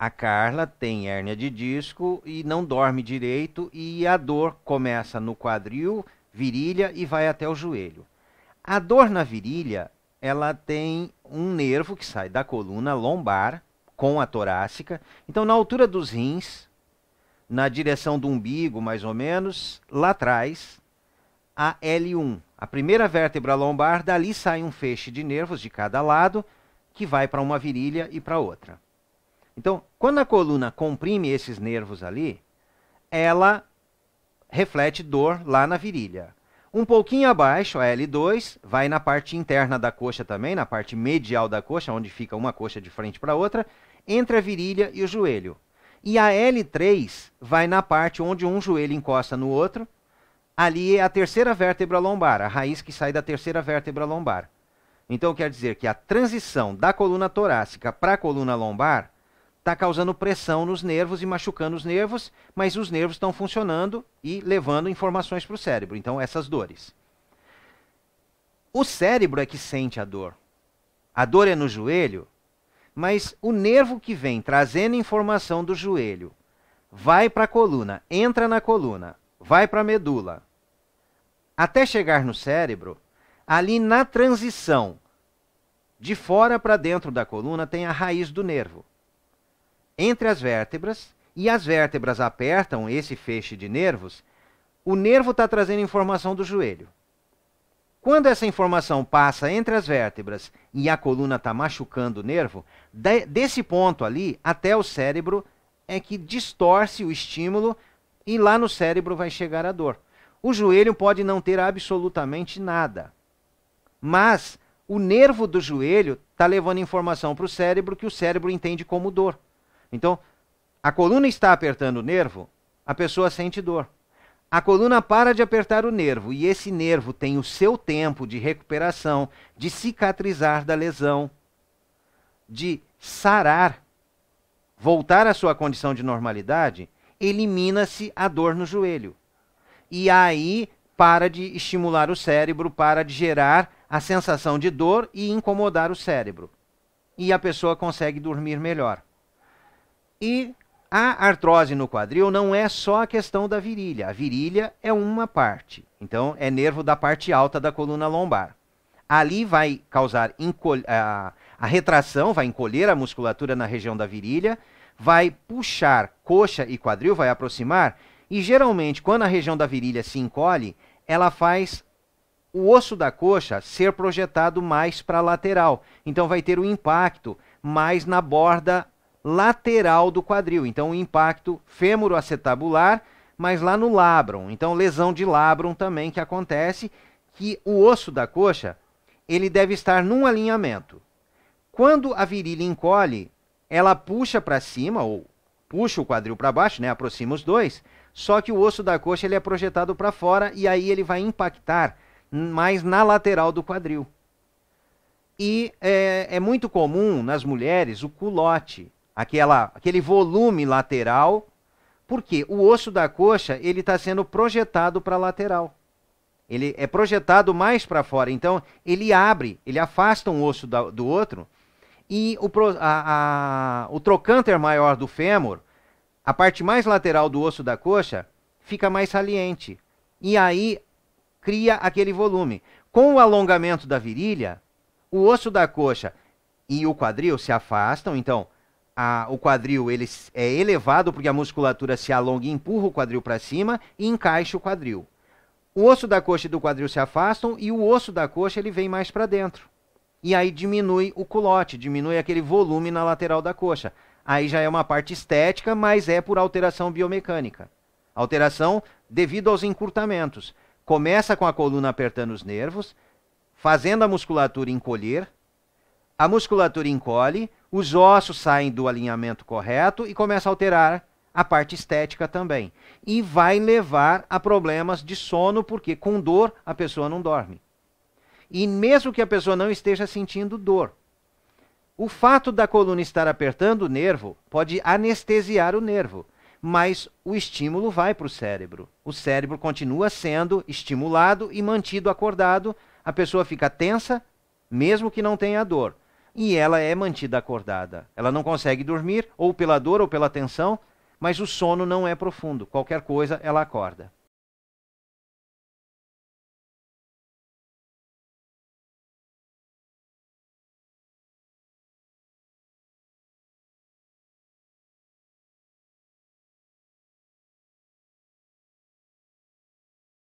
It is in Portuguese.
A Carla tem hérnia de disco e não dorme direito e a dor começa no quadril, virilha e vai até o joelho. A dor na virilha, ela tem um nervo que sai da coluna lombar com a torácica. Então, na altura dos rins, na direção do umbigo, mais ou menos, lá atrás, a L1, a primeira vértebra lombar, dali sai um feixe de nervos de cada lado que vai para uma virilha e para outra. Então, quando a coluna comprime esses nervos ali, ela reflete dor lá na virilha. Um pouquinho abaixo, a L2, vai na parte interna da coxa também, na parte medial da coxa, onde fica uma coxa de frente para a outra, entre a virilha e o joelho. E a L3 vai na parte onde um joelho encosta no outro, ali é a terceira vértebra lombar, a raiz que sai da terceira vértebra lombar. Então quer dizer que a transição da coluna torácica para a coluna lombar está causando pressão nos nervos e machucando os nervos, mas os nervos estão funcionando e levando informações para o cérebro. Então, essas dores. O cérebro é que sente a dor. A dor é no joelho, mas o nervo que vem trazendo informação do joelho vai para a coluna, entra na coluna, vai para a medula, até chegar no cérebro, ali na transição de fora para dentro da coluna tem a raiz do nervo entre as vértebras e as vértebras apertam esse feixe de nervos, o nervo está trazendo informação do joelho. Quando essa informação passa entre as vértebras e a coluna está machucando o nervo, de, desse ponto ali até o cérebro é que distorce o estímulo e lá no cérebro vai chegar a dor. O joelho pode não ter absolutamente nada, mas o nervo do joelho está levando informação para o cérebro que o cérebro entende como dor. Então, a coluna está apertando o nervo, a pessoa sente dor. A coluna para de apertar o nervo e esse nervo tem o seu tempo de recuperação, de cicatrizar da lesão, de sarar, voltar à sua condição de normalidade, elimina-se a dor no joelho. E aí para de estimular o cérebro, para de gerar a sensação de dor e incomodar o cérebro. E a pessoa consegue dormir melhor. E a artrose no quadril não é só a questão da virilha. A virilha é uma parte. Então, é nervo da parte alta da coluna lombar. Ali vai causar a, a retração, vai encolher a musculatura na região da virilha, vai puxar coxa e quadril, vai aproximar. E geralmente, quando a região da virilha se encolhe, ela faz o osso da coxa ser projetado mais para a lateral. Então, vai ter o um impacto mais na borda lateral do quadril. Então, o impacto fêmuro-acetabular, mas lá no labrum. Então, lesão de labrum também que acontece, que o osso da coxa ele deve estar num alinhamento. Quando a virilha encolhe, ela puxa para cima, ou puxa o quadril para baixo, né? aproxima os dois, só que o osso da coxa ele é projetado para fora e aí ele vai impactar mais na lateral do quadril. E é, é muito comum nas mulheres o culote, aquela, aquele volume lateral, porque o osso da coxa ele está sendo projetado para a lateral. Ele é projetado mais para fora, então ele abre, ele afasta um osso da, do outro e o, a, a, o trocânter maior do fêmur, a parte mais lateral do osso da coxa, fica mais saliente. E aí cria aquele volume. Com o alongamento da virilha, o osso da coxa e o quadril se afastam, então a, o quadril ele é elevado porque a musculatura se alonga e empurra o quadril para cima e encaixa o quadril. O osso da coxa e do quadril se afastam e o osso da coxa ele vem mais para dentro. E aí diminui o culote, diminui aquele volume na lateral da coxa. Aí já é uma parte estética, mas é por alteração biomecânica. Alteração devido aos encurtamentos. Começa com a coluna apertando os nervos, fazendo a musculatura encolher. A musculatura encolhe, os ossos saem do alinhamento correto e começa a alterar a parte estética também. E vai levar a problemas de sono, porque com dor a pessoa não dorme. E mesmo que a pessoa não esteja sentindo dor, o fato da coluna estar apertando o nervo pode anestesiar o nervo, mas o estímulo vai para o cérebro. O cérebro continua sendo estimulado e mantido acordado. A pessoa fica tensa, mesmo que não tenha dor e ela é mantida acordada. Ela não consegue dormir, ou pela dor ou pela tensão, mas o sono não é profundo. Qualquer coisa, ela acorda.